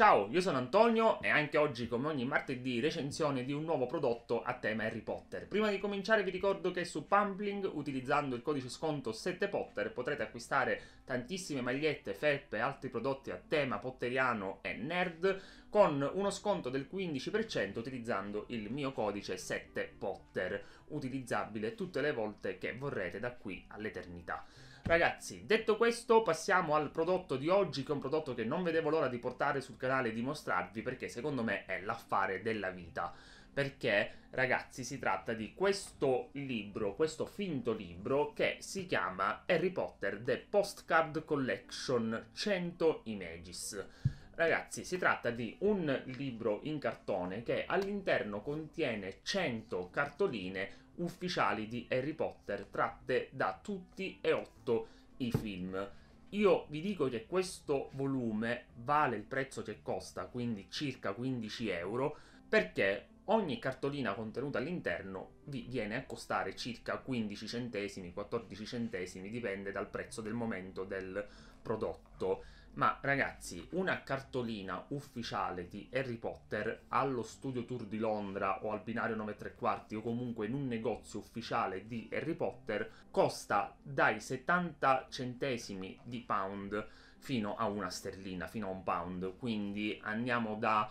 Ciao, io sono Antonio e anche oggi, come ogni martedì, recensione di un nuovo prodotto a tema Harry Potter. Prima di cominciare vi ricordo che su Pumpling, utilizzando il codice sconto 7Potter, potrete acquistare tantissime magliette, felpe e altri prodotti a tema potteriano e nerd con uno sconto del 15% utilizzando il mio codice 7potter, utilizzabile tutte le volte che vorrete da qui all'eternità. Ragazzi, detto questo, passiamo al prodotto di oggi, che è un prodotto che non vedevo l'ora di portare sul canale e di mostrarvi perché secondo me è l'affare della vita perché ragazzi si tratta di questo libro, questo finto libro che si chiama Harry Potter The Postcard Collection 100 Images. Ragazzi, si tratta di un libro in cartone che all'interno contiene 100 cartoline ufficiali di Harry Potter tratte da tutti e otto i film. Io vi dico che questo volume vale il prezzo che costa, quindi circa 15 euro, perché Ogni cartolina contenuta all'interno vi viene a costare circa 15 centesimi, 14 centesimi, dipende dal prezzo del momento del prodotto. Ma ragazzi, una cartolina ufficiale di Harry Potter allo studio tour di Londra o al binario 9 3 quarti o comunque in un negozio ufficiale di Harry Potter costa dai 70 centesimi di pound fino a una sterlina, fino a un pound. Quindi andiamo da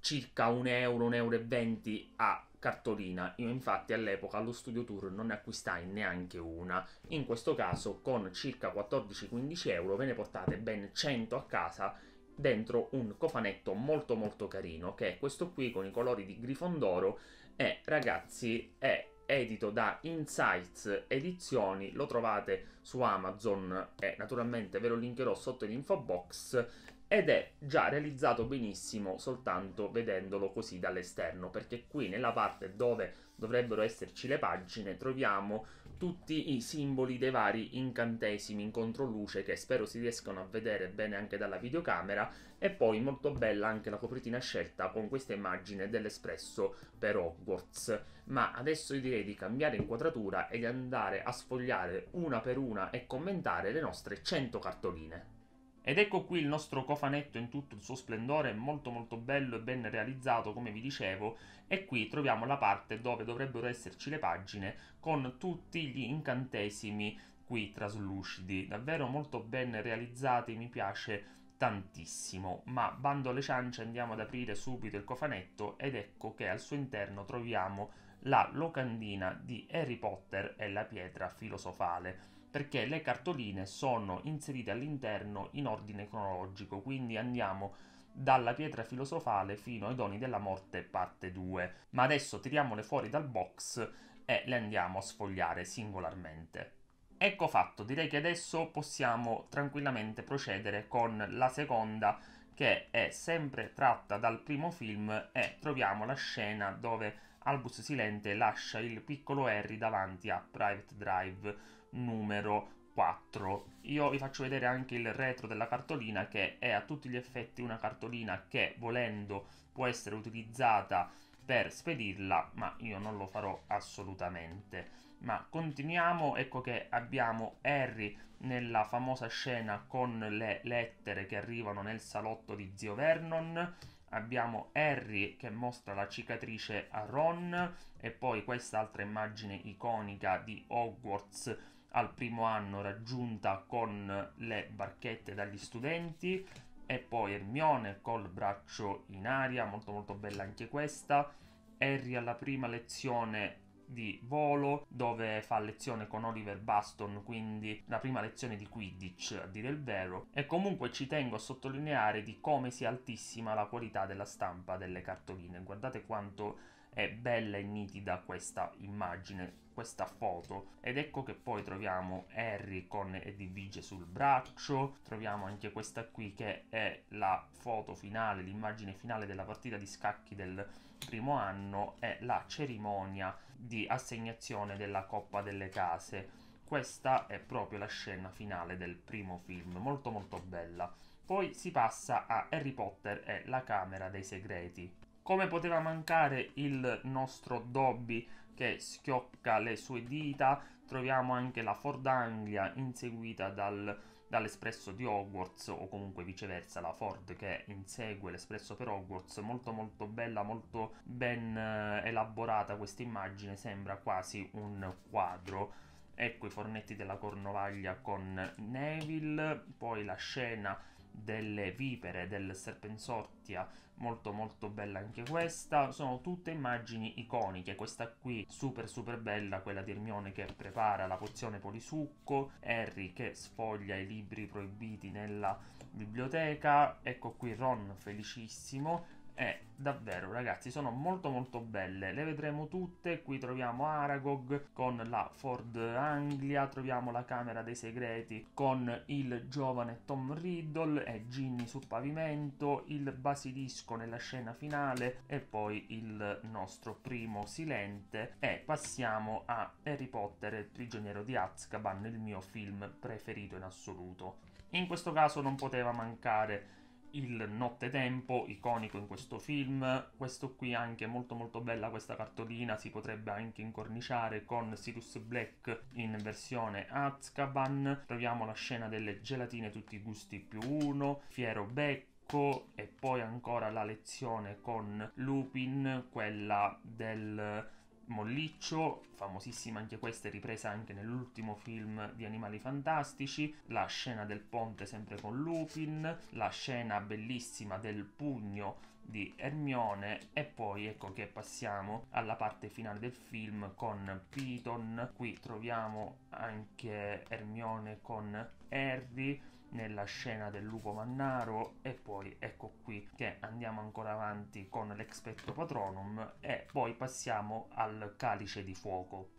circa 1 euro, 1,20 euro a cartolina. Io infatti all'epoca allo studio tour non ne acquistai neanche una. In questo caso con circa 14-15 euro ve ne portate ben 100 a casa dentro un cofanetto molto molto carino che è questo qui con i colori di Grifondoro e ragazzi è edito da Insights Edizioni, lo trovate su Amazon e naturalmente ve lo linkerò sotto l'info box ed è già realizzato benissimo soltanto vedendolo così dall'esterno, perché qui nella parte dove dovrebbero esserci le pagine troviamo tutti i simboli dei vari incantesimi in controluce che spero si riescano a vedere bene anche dalla videocamera e poi molto bella anche la copertina scelta con questa immagine dell'espresso per Hogwarts. Ma adesso io direi di cambiare inquadratura e di andare a sfogliare una per una e commentare le nostre 100 cartoline. Ed ecco qui il nostro cofanetto in tutto il suo splendore, molto molto bello e ben realizzato come vi dicevo e qui troviamo la parte dove dovrebbero esserci le pagine con tutti gli incantesimi qui traslucidi, davvero molto ben realizzati, mi piace tantissimo, ma bando alle ciance andiamo ad aprire subito il cofanetto ed ecco che al suo interno troviamo la locandina di Harry Potter e la pietra filosofale perché le cartoline sono inserite all'interno in ordine cronologico, quindi andiamo dalla pietra filosofale fino ai doni della morte parte 2. Ma adesso tiriamole fuori dal box e le andiamo a sfogliare singolarmente. Ecco fatto, direi che adesso possiamo tranquillamente procedere con la seconda che è sempre tratta dal primo film e troviamo la scena dove Albus Silente lascia il piccolo Harry davanti a Private Drive numero 4. Io vi faccio vedere anche il retro della cartolina che è a tutti gli effetti una cartolina che volendo può essere utilizzata per spedirla, ma io non lo farò assolutamente. Ma continuiamo, ecco che abbiamo Harry nella famosa scena con le lettere che arrivano nel salotto di zio Vernon. Abbiamo Harry che mostra la cicatrice a Ron e poi quest'altra immagine iconica di Hogwarts al primo anno raggiunta con le barchette dagli studenti e poi Hermione col braccio in aria, molto molto bella anche questa. Harry alla prima lezione di volo dove fa lezione con Oliver Baston, quindi la prima lezione di Quidditch a dire il vero. E comunque ci tengo a sottolineare di come sia altissima la qualità della stampa delle cartoline. Guardate quanto è bella e nitida questa immagine, questa foto ed ecco che poi troviamo Harry con Eddie Vige sul braccio, troviamo anche questa qui che è la foto finale, l'immagine finale della partita di scacchi del primo anno e la cerimonia di assegnazione della Coppa delle Case. Questa è proprio la scena finale del primo film, molto molto bella. Poi si passa a Harry Potter e la Camera dei Segreti. Come poteva mancare il nostro Dobby che schiocca le sue dita, troviamo anche la Ford Anglia inseguita dal, dall'espresso di Hogwarts o comunque viceversa la Ford che insegue l'espresso per Hogwarts, molto molto bella, molto ben eh, elaborata questa immagine, sembra quasi un quadro. Ecco i fornetti della Cornovaglia con Neville, poi la scena delle vipere del serpensortia molto molto bella anche questa sono tutte immagini iconiche questa qui super super bella quella di Ermione che prepara la pozione polisucco Harry che sfoglia i libri proibiti nella biblioteca ecco qui Ron felicissimo è eh, davvero ragazzi sono molto molto belle le vedremo tutte qui troviamo Aragog con la Ford Anglia troviamo la Camera dei Segreti con il giovane Tom Riddle e Ginny sul pavimento il basilisco nella scena finale e poi il nostro primo silente e passiamo a Harry Potter e il prigioniero di Azkaban il mio film preferito in assoluto in questo caso non poteva mancare il nottetempo, iconico in questo film, questo qui anche molto molto bella questa cartolina, si potrebbe anche incorniciare con Sirius Black in versione Azkaban, troviamo la scena delle gelatine tutti i gusti più uno, Fiero Beck, e poi ancora la lezione con Lupin, quella del Molliccio, famosissima anche questa, ripresa anche nell'ultimo film di Animali Fantastici, la scena del ponte sempre con Lupin, la scena bellissima del pugno di Hermione e poi ecco che passiamo alla parte finale del film con Piton, qui troviamo anche Hermione con Harry, nella scena del lupo mannaro e poi ecco qui che andiamo ancora avanti con l'expetto patronum e poi passiamo al calice di fuoco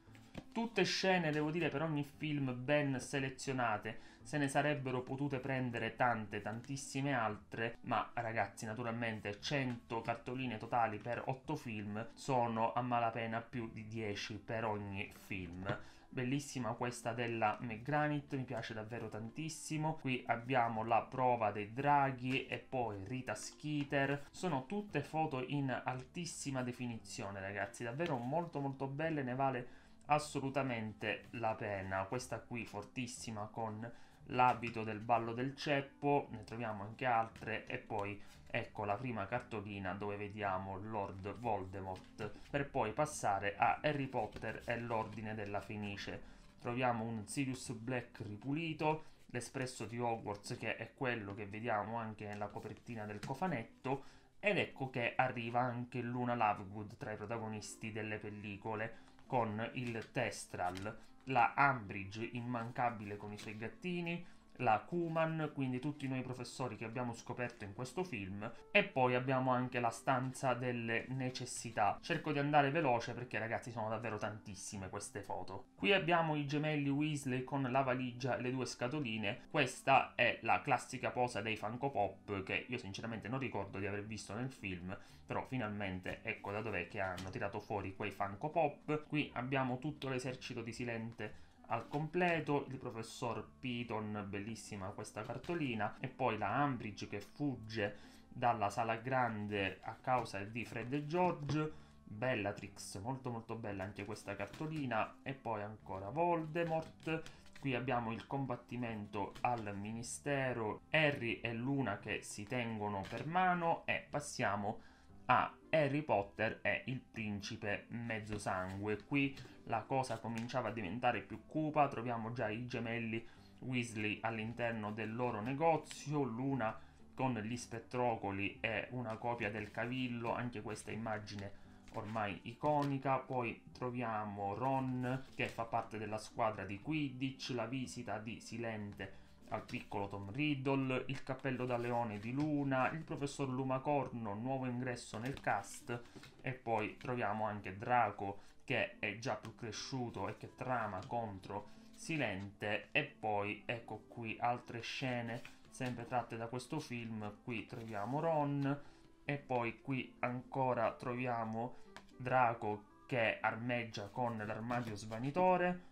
tutte scene, devo dire, per ogni film ben selezionate. Se ne sarebbero potute prendere tante, tantissime altre, ma ragazzi, naturalmente 100 cartoline totali per 8 film sono a malapena più di 10 per ogni film bellissima questa della McGranit, mi piace davvero tantissimo. Qui abbiamo la prova dei draghi e poi Rita Skeeter. Sono tutte foto in altissima definizione ragazzi, davvero molto molto belle, ne vale assolutamente la pena. Questa qui fortissima con l'abito del ballo del ceppo, ne troviamo anche altre e poi ecco la prima cartolina dove vediamo Lord Voldemort per poi passare a Harry Potter e l'ordine della Fenice. Troviamo un Sirius Black ripulito, l'espresso di Hogwarts che è quello che vediamo anche nella copertina del cofanetto ed ecco che arriva anche Luna Lovegood tra i protagonisti delle pellicole con il Testral la Ambridge immancabile con i suoi gattini, la Kuman, quindi tutti noi professori che abbiamo scoperto in questo film, e poi abbiamo anche la stanza delle necessità. Cerco di andare veloce perché ragazzi sono davvero tantissime queste foto. Qui abbiamo i gemelli Weasley con la valigia e le due scatoline, questa è la classica posa dei Funko Pop che io sinceramente non ricordo di aver visto nel film, però finalmente ecco da dov'è che hanno tirato fuori quei Funko Pop. Qui abbiamo tutto l'esercito di Silente al completo, il professor Piton, bellissima questa cartolina, e poi la Ambridge che fugge dalla sala grande a causa di Fred e George, Bellatrix, molto molto bella anche questa cartolina, e poi ancora Voldemort, qui abbiamo il combattimento al ministero, Harry e Luna che si tengono per mano e passiamo a a Harry Potter e il principe mezzosangue. Qui la cosa cominciava a diventare più cupa, troviamo già i gemelli Weasley all'interno del loro negozio, l'una con gli spettrocoli e una copia del cavillo, anche questa immagine ormai iconica, poi troviamo Ron che fa parte della squadra di Quidditch, la visita di Silente al piccolo Tom Riddle, il cappello da leone di Luna, il professor Lumacorno, nuovo ingresso nel cast e poi troviamo anche Draco che è già più cresciuto e che trama contro Silente e poi ecco qui altre scene sempre tratte da questo film, qui troviamo Ron e poi qui ancora troviamo Draco che armeggia con l'armadio svanitore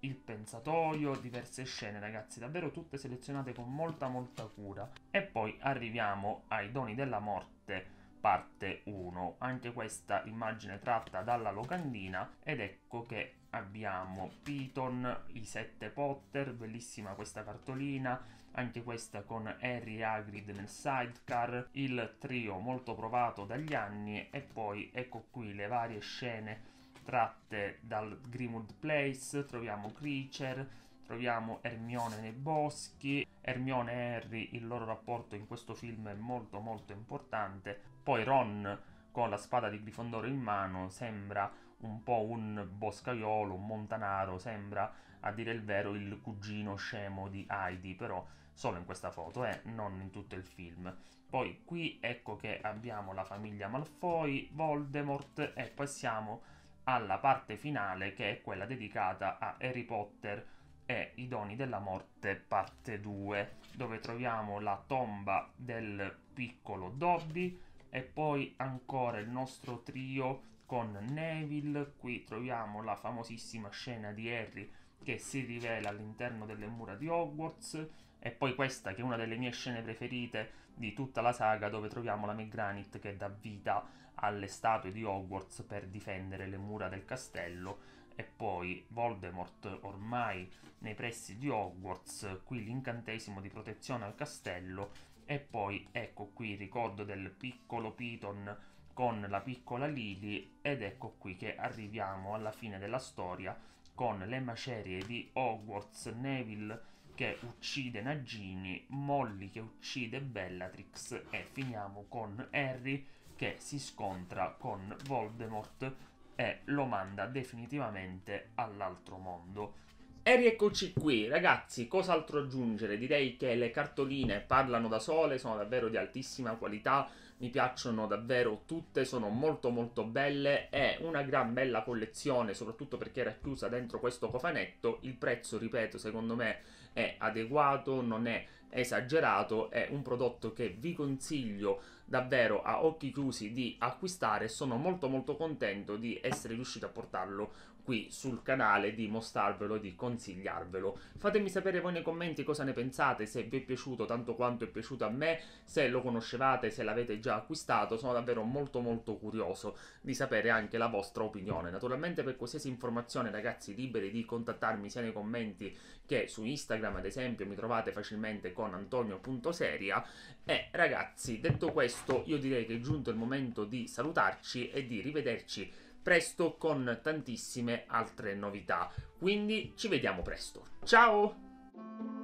il pensatoio, diverse scene ragazzi, davvero tutte selezionate con molta molta cura. E poi arriviamo ai doni della morte parte 1, anche questa immagine tratta dalla locandina ed ecco che abbiamo Piton, i sette Potter, bellissima questa cartolina, anche questa con Harry Hagrid nel sidecar, il trio molto provato dagli anni e poi ecco qui le varie scene tratte dal Grimwood Place, troviamo Creature, troviamo Hermione nei boschi, Hermione e Harry, il loro rapporto in questo film è molto molto importante, poi Ron con la spada di Grifondoro in mano sembra un po' un boscaiolo, un montanaro, sembra a dire il vero il cugino scemo di Heidi, però solo in questa foto e eh, non in tutto il film. Poi qui ecco che abbiamo la famiglia Malfoy, Voldemort e passiamo alla parte finale che è quella dedicata a Harry Potter e i doni della morte parte 2 dove troviamo la tomba del piccolo Dobby e poi ancora il nostro trio con Neville qui troviamo la famosissima scena di Harry che si rivela all'interno delle mura di Hogwarts e poi questa che è una delle mie scene preferite di tutta la saga dove troviamo la McGranit che dà vita alle statue di Hogwarts per difendere le mura del castello e poi Voldemort ormai nei pressi di Hogwarts, qui l'incantesimo di protezione al castello e poi ecco qui il ricordo del piccolo Piton con la piccola Lily ed ecco qui che arriviamo alla fine della storia con le macerie di Hogwarts, Neville che uccide Nagini, Molly che uccide Bellatrix e finiamo con Harry che si scontra con Voldemort e lo manda definitivamente all'altro mondo. E rieccoci qui, ragazzi, cos'altro aggiungere? Direi che le cartoline parlano da sole, sono davvero di altissima qualità, mi piacciono davvero tutte, sono molto molto belle, è una gran bella collezione, soprattutto perché era chiusa dentro questo cofanetto, il prezzo, ripeto, secondo me è adeguato, non è esagerato, è un prodotto che vi consiglio davvero a occhi chiusi di acquistare, sono molto molto contento di essere riuscito a portarlo qui sul canale di mostrarvelo, e di consigliarvelo. Fatemi sapere voi nei commenti cosa ne pensate, se vi è piaciuto tanto quanto è piaciuto a me, se lo conoscevate, se l'avete già acquistato, sono davvero molto molto curioso di sapere anche la vostra opinione. Naturalmente per qualsiasi informazione ragazzi liberi di contattarmi sia nei commenti che su Instagram ad esempio, mi trovate facilmente con antonio.seria e ragazzi detto questo io direi che è giunto il momento di salutarci e di rivederci presto con tantissime altre novità. Quindi ci vediamo presto. Ciao!